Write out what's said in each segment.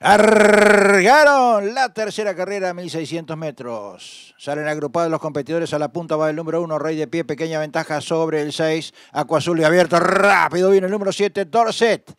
Argaron la tercera carrera, a 1600 metros. Salen agrupados los competidores a la punta, va el número 1, Rey de Pie, pequeña ventaja sobre el 6, Acuazul y abierto. Rápido viene el número 7, Dorset.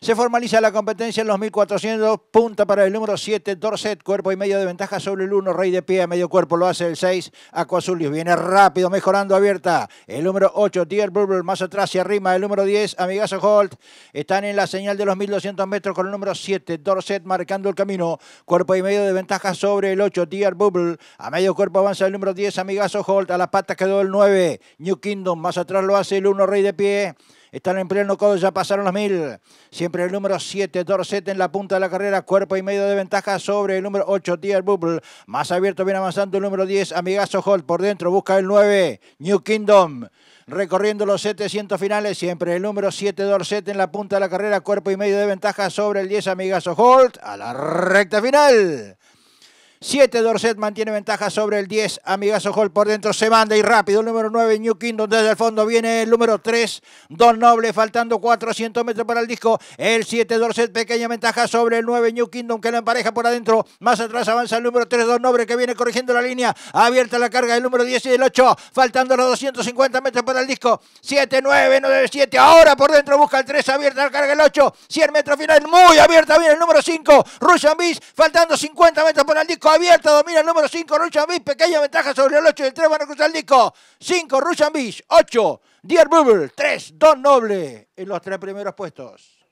Se formaliza la competencia en los 1400. Punta para el número 7, Dorset. Cuerpo y medio de ventaja sobre el 1. Rey de pie a medio cuerpo lo hace el 6. Acuazulio, viene rápido, mejorando abierta. El número 8, Dear Bubble, Más atrás y arriba, el número 10, Amigazo Holt. Están en la señal de los 1200 metros con el número 7, Dorset marcando el camino. Cuerpo y medio de ventaja sobre el 8, Dear Bubble. A medio cuerpo avanza el número 10, Amigazo Holt. A las patas quedó el 9, New Kingdom. Más atrás lo hace el 1, Rey de pie. Están en pleno codo, ya pasaron los mil. Siempre el número 7, Dorset en la punta de la carrera, cuerpo y medio de ventaja sobre el número 8, Tier Bubble. Más abierto viene avanzando el número 10, Amigazo Holt. Por dentro busca el 9, New Kingdom recorriendo los 700 finales, siempre el número 7 Dorset en la punta de la carrera, cuerpo y medio de ventaja sobre el 10 Amigazo Holt a la recta final. 7 Dorset mantiene ventaja sobre el 10. Amigazo Hall por dentro se manda y rápido. El número 9 New Kingdom desde el fondo viene el número 3 Don Noble faltando 400 metros para el disco. El 7 Dorset pequeña ventaja sobre el 9 New Kingdom que la empareja por adentro. Más atrás avanza el número 3 Don Noble que viene corrigiendo la línea. Abierta la carga del número 10 y el 8. Faltando los 250 metros para el disco. 7, 9, 9, 7. Ahora por dentro busca el 3. Abierta la carga el 8. 100 metros final. Muy abierta viene el número 5 Russian Beast. Faltando 50 metros para el disco. Abierta abierto, domina el número 5, Russian Beach. Pequeña ventaja sobre el 8 y el 3 van a cruzar el disco. 5, Russian Beach. 8, Dear Bubble. 3, Don Noble en los tres primeros puestos.